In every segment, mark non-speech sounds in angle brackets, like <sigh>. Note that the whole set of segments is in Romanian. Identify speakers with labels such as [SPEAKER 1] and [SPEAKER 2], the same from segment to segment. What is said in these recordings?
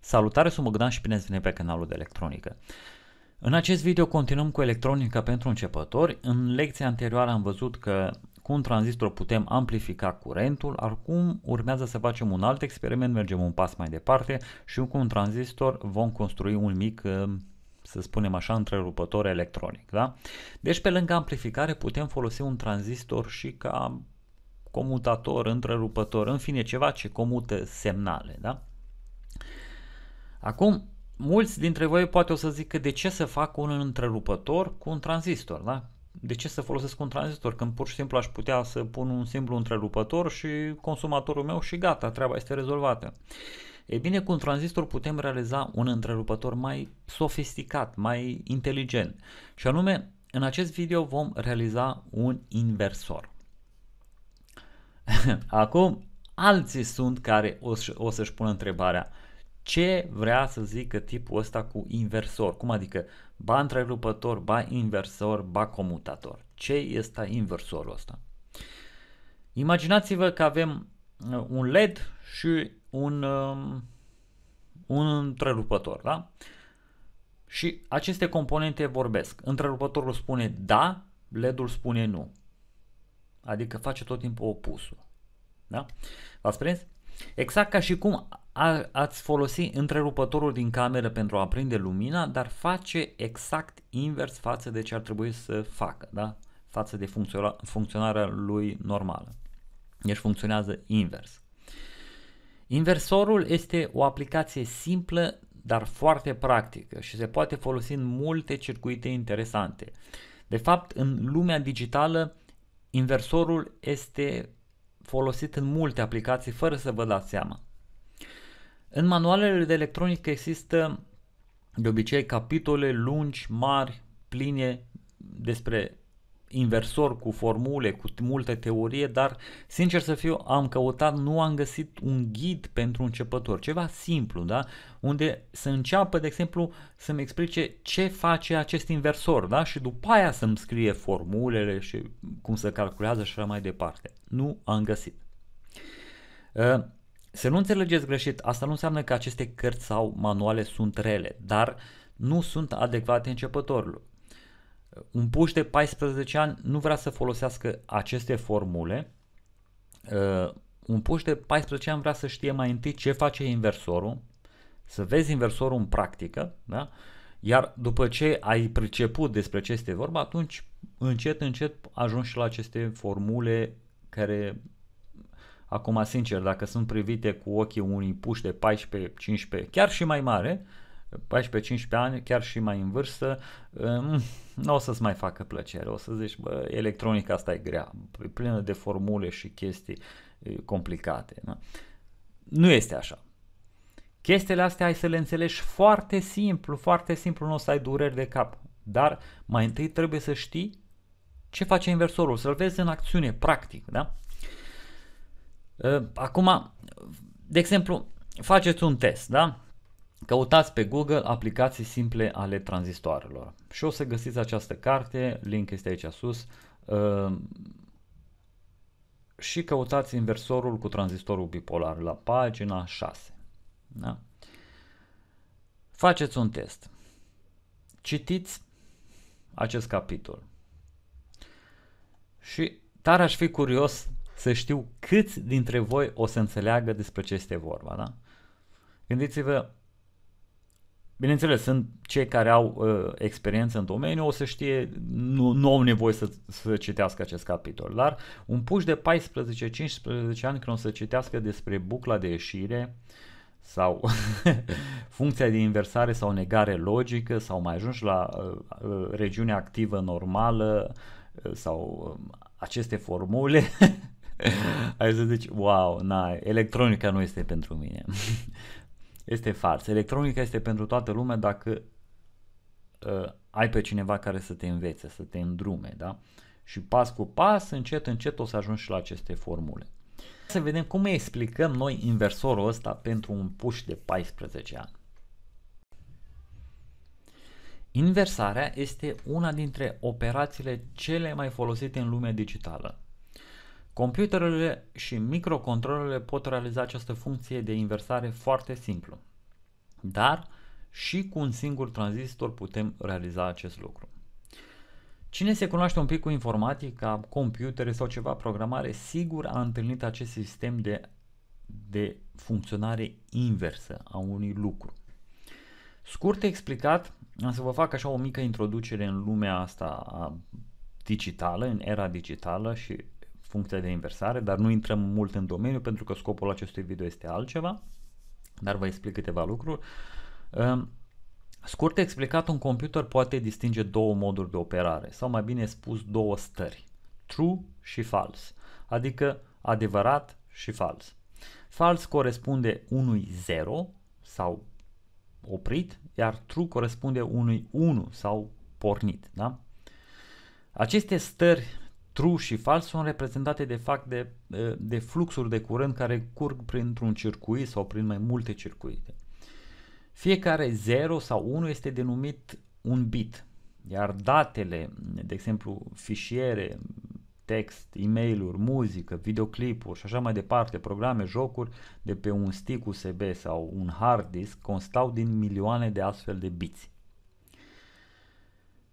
[SPEAKER 1] Salutare, sunt Bogdan și bine ați venit pe canalul de electronică. În acest video continuăm cu electronica pentru începători. În lecția anterioară am văzut că cu un tranzistor putem amplifica curentul, acum urmează să facem un alt experiment, mergem un pas mai departe și cu un tranzistor vom construi un mic uh, să spunem așa, întrerupător electronic. Da? Deci pe lângă amplificare putem folosi un tranzistor și ca comutator, întrerupător, în fine ceva ce comută semnale. Da? Acum, mulți dintre voi poate o să zic că de ce să fac un întrerupător cu un tranzistor, da? De ce să folosesc un tranzistor când pur și simplu aș putea să pun un simplu întrerupător și consumatorul meu și gata, treaba este rezolvată. E bine, cu un tranzistor putem realiza un întrerupător mai sofisticat, mai inteligent. Și anume, în acest video vom realiza un inversor. <laughs> Acum, alții sunt care o, să-și pună întrebarea – ce vrea să zică tipul ăsta cu inversor? Cum adică ba întrerupător, ba inversor, ba comutator? Ce este inversorul ăsta? Imaginați-vă că avem uh, un LED și un, um, un întrerupător, da? Și aceste componente vorbesc. Întrerupătorul spune da, LED-ul spune nu. Adică face tot timpul opusul. Da? V-ați prins? Exact ca și cum a, ați folosi întrerupătorul din cameră pentru a aprinde lumina, dar face exact invers față de ce ar trebui să facă, da? față de funcționarea lui normală. Deci funcționează invers. Inversorul este o aplicație simplă, dar foarte practică și se poate folosi în multe circuite interesante. De fapt, în lumea digitală, inversorul este folosit în multe aplicații fără să vă dați seama. În manualele de electronică există de obicei capitole lungi, mari, pline despre inversor cu formule, cu multă teorie, dar sincer să fiu, am căutat, nu am găsit un ghid pentru începător, ceva simplu, da? Unde să înceapă, de exemplu, să-mi explice ce face acest inversor, da? Și după aia să-mi scrie formulele și cum să calculează și așa mai departe. Nu am găsit. Uh, să nu înțelegeți greșit, asta nu înseamnă că aceste cărți sau manuale sunt rele, dar nu sunt adecvate începătorilor. Un puș de 14 ani nu vrea să folosească aceste formule. Uh, un puș de 14 ani vrea să știe mai întâi ce face inversorul, să vezi inversorul în practică, da? iar după ce ai priceput despre ce este vorba, atunci încet, încet ajungi și la aceste formule care Acum, sincer, dacă sunt privite cu ochii unii puși de 14-15, chiar și mai mare, 14-15 ani, chiar și mai în vârstă, mm, nu o să-ți mai facă plăcere. O să zici, bă, electronica asta e grea, e plină de formule și chestii complicate. Da? Nu este așa. Chestiile astea ai să le înțelegi foarte simplu, foarte simplu, nu o să ai dureri de cap. Dar mai întâi trebuie să știi ce face inversorul, să-l vezi în acțiune, practic, da? Ă, acum, de exemplu, faceți un test, da? Căutați pe Google aplicații simple ale tranzistoarelor și o să găsiți această carte, link este aici sus, ă, și căutați inversorul cu tranzistorul bipolar la pagina 6. Da? Faceți un test. Citiți acest capitol. Și tare aș fi curios să știu câți dintre voi o să înțeleagă despre ce este vorba, da? Gândiți-vă, bineînțeles, sunt cei care au uh, experiență în domeniu, o să știe, nu, nu au nevoie să, să citească acest capitol, dar un puș de 14-15 ani când o să citească despre bucla de ieșire, sau <laughs> funcția de inversare sau negare logică sau mai ajungi la uh, uh regiunea activă normală uh, sau um, aceste formule <laughs> <laughs> Ai să zici, wow, na, electronica nu este pentru mine. <laughs> este fals. Electronica este pentru toată lumea dacă uh, ai pe cineva care să te învețe, să te îndrume, da? Și pas cu pas, încet, încet o să ajungi și la aceste formule. Să vedem cum explicăm noi inversorul ăsta pentru un puș de 14 ani. Inversarea este una dintre operațiile cele mai folosite în lumea digitală. Computerele și microcontrolele pot realiza această funcție de inversare foarte simplu, dar și cu un singur tranzistor putem realiza acest lucru. Cine se cunoaște un pic cu informatica, computere sau ceva programare, sigur a întâlnit acest sistem de, de funcționare inversă a unui lucru. Scurt explicat, am să vă fac așa o mică introducere în lumea asta digitală, în era digitală și funcția de inversare, dar nu intrăm mult în domeniu pentru că scopul acestui video este altceva, dar vă explic câteva lucruri. Ehm, scurt explicat, un computer poate distinge două moduri de operare, sau mai bine spus două stări, true și false, adică adevărat și fals. Fals corespunde unui 0 sau oprit, iar true corespunde unui 1 sau pornit. Da? Aceste stări true și fals sunt reprezentate de fapt de, de fluxuri de curent care curg printr-un circuit sau prin mai multe circuite. Fiecare 0 sau 1 este denumit un bit, iar datele, de exemplu fișiere, text, e-mail-uri, muzică, videoclipuri și așa mai departe, programe, jocuri de pe un stick USB sau un hard disk constau din milioane de astfel de biți.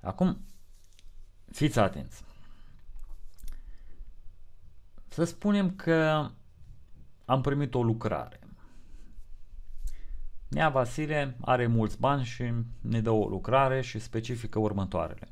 [SPEAKER 1] Acum, fiți atenți! Să spunem că am primit o lucrare. Nea Vasile are mulți bani și ne dă o lucrare și specifică următoarele.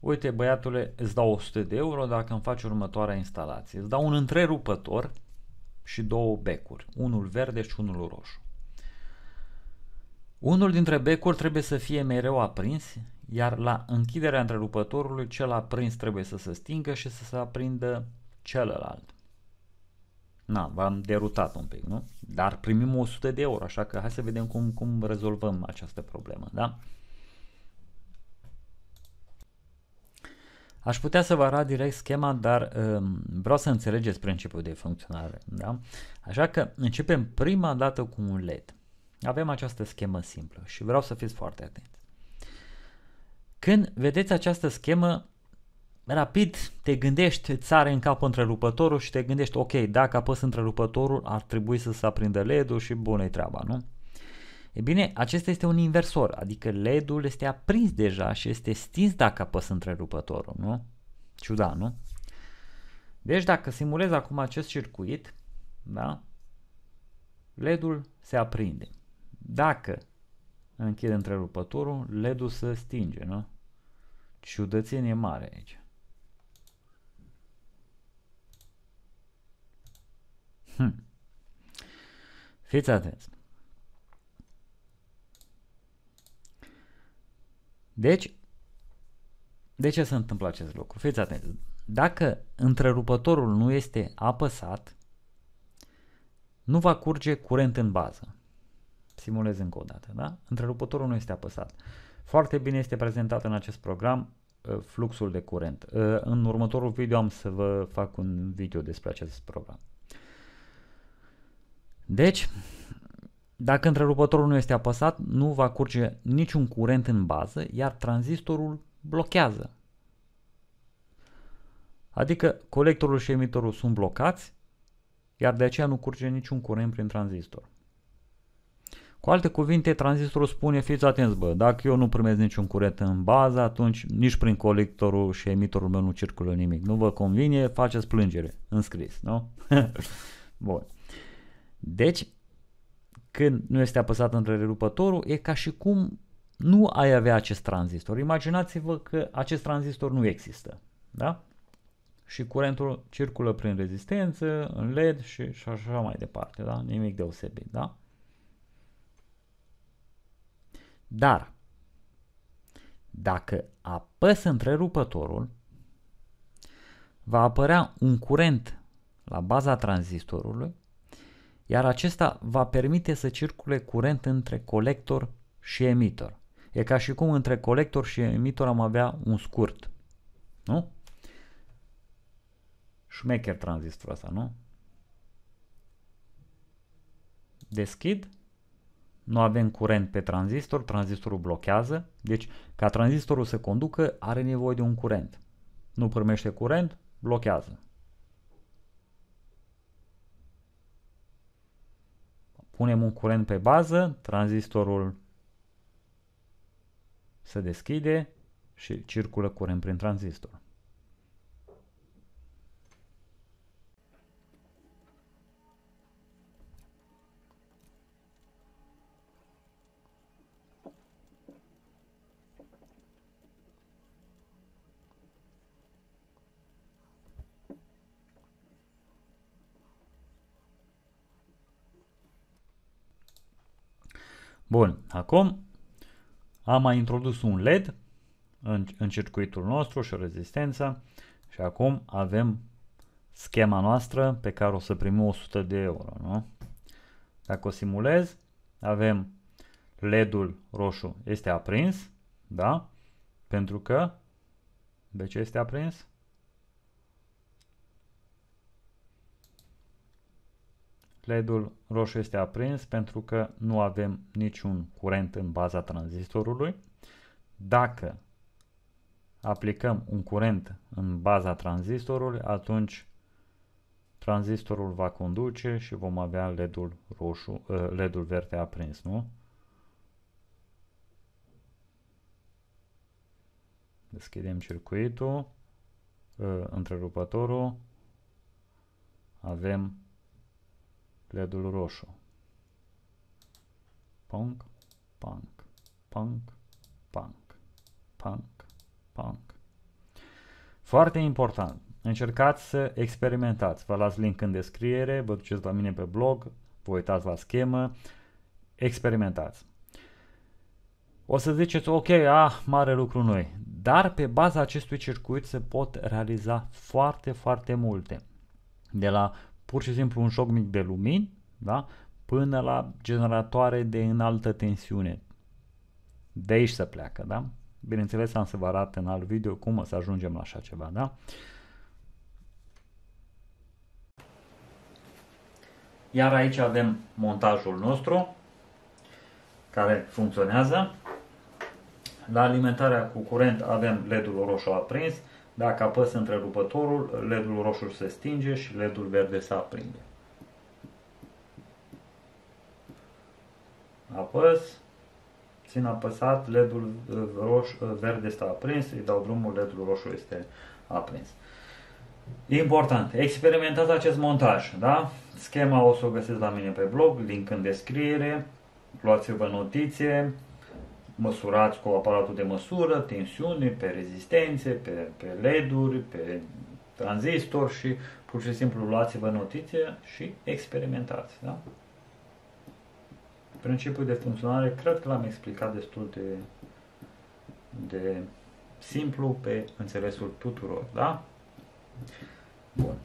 [SPEAKER 1] Uite băiatule, îți dau 100 de euro dacă îmi faci următoarea instalație. Îți dau un întrerupător și două becuri, unul verde și unul roșu. Unul dintre becuri trebuie să fie mereu aprins, iar la închiderea întrerupătorului cel aprins trebuie să se stingă și să se aprindă celălalt. Na, v-am derutat un pic, nu? Dar primim 100 de euro, așa că hai să vedem cum, cum rezolvăm această problemă, da? Aș putea să vă arăt direct schema, dar um, vreau să înțelegeți principiul de funcționare, da? Așa că începem prima dată cu un LED. Avem această schemă simplă și vreau să fiți foarte atenți. Când vedeți această schemă, rapid te gândești, țare în cap întrerupătorul și te gândești, ok, dacă apăs întrerupătorul ar trebui să se aprindă LED-ul și bună e treaba, nu? E bine, acesta este un inversor, adică LED-ul este aprins deja și este stins dacă apăs întrerupătorul, nu? Ciudat, nu? Deci dacă simulez acum acest circuit, da? LED-ul se aprinde. Dacă închide întrerupătorul, LED-ul se stinge, nu? Ciudățenie mare aici. Hmm. Fiți atenți. Deci, de ce se întâmplă acest lucru? Fiți atenți. Dacă întrerupătorul nu este apăsat, nu va curge curent în bază. Simulez încă o dată, da? Întrerupătorul nu este apăsat. Foarte bine este prezentat în acest program ă, fluxul de curent. Ă, în următorul video am să vă fac un video despre acest program. Deci, dacă întrerupătorul nu este apăsat, nu va curge niciun curent în bază, iar tranzistorul blochează. Adică colectorul și emitorul sunt blocați, iar de aceea nu curge niciun curent prin tranzistor. Cu alte cuvinte, tranzistorul spune, fiți atenți bă, dacă eu nu primez niciun curent în bază, atunci nici prin colectorul și emitorul meu nu circulă nimic. Nu vă convine, faceți plângere, înscris, nu? <laughs> Bun. Deci, când nu este apăsat întrerupătorul, e ca și cum nu ai avea acest tranzistor. Imaginați-vă că acest tranzistor nu există. Da? Și curentul circulă prin rezistență, în LED și, și așa mai departe. Da? Nimic deosebit. Da? Dar, dacă apăs întrerupătorul, va apărea un curent la baza tranzistorului iar acesta va permite să circule curent între colector și emitor. E ca și cum între colector și emitor am avea un scurt. Nu? Șmecher tranzistorul ăsta, nu? Deschid. Nu avem curent pe tranzistor, tranzistorul blochează. Deci, ca tranzistorul să conducă, are nevoie de un curent. Nu primește curent, blochează. Punem un curent pe bază, tranzistorul se deschide și circulă curent prin tranzistor. Bun, acum am mai introdus un LED în, în circuitul nostru și o rezistență și acum avem schema noastră pe care o să primim 100 de euro. Nu? Dacă o simulez, avem LED-ul roșu este aprins, da? Pentru că, de ce este aprins? LED-ul roșu este aprins pentru că nu avem niciun curent în baza tranzistorului. Dacă aplicăm un curent în baza tranzistorului, atunci tranzistorul va conduce și vom avea LED-ul roșu, uh, LED-ul verde aprins, nu? Deschidem circuitul, uh, întrerupătorul, avem LED-ul roșu. Punk, punk, punk, punk, punk, punk. Foarte important. Încercați să experimentați. Vă las link în descriere, vă duceți la mine pe blog, vă uitați la schemă, experimentați. O să ziceți, ok, ah, mare lucru noi, dar pe baza acestui circuit se pot realiza foarte, foarte multe. De la pur și simplu un șoc mic de lumini, da? până la generatoare de înaltă tensiune. De aici să pleacă, da? Bineînțeles, am să vă arăt în alt video cum o să ajungem la așa ceva, da? Iar aici avem montajul nostru care funcționează. La alimentarea cu curent avem LED-ul roșu aprins, dacă apăs întrerupătorul, LED-ul roșu se stinge și LED-ul verde se aprinde. Apăs, țin apăsat, LED-ul uh, uh, verde este aprins, îi dau drumul, LED-ul roșu este aprins. Important, experimentați acest montaj, da? Schema o să o găsiți la mine pe blog, link în descriere, luați-vă notiție, măsurați cu aparatul de măsură, tensiune, pe rezistențe, pe, pe LED-uri, pe tranzistor și pur și simplu luați-vă notițe și experimentați. Da? Principiul de funcționare cred că l-am explicat destul de, de simplu pe înțelesul tuturor. Da? Bun.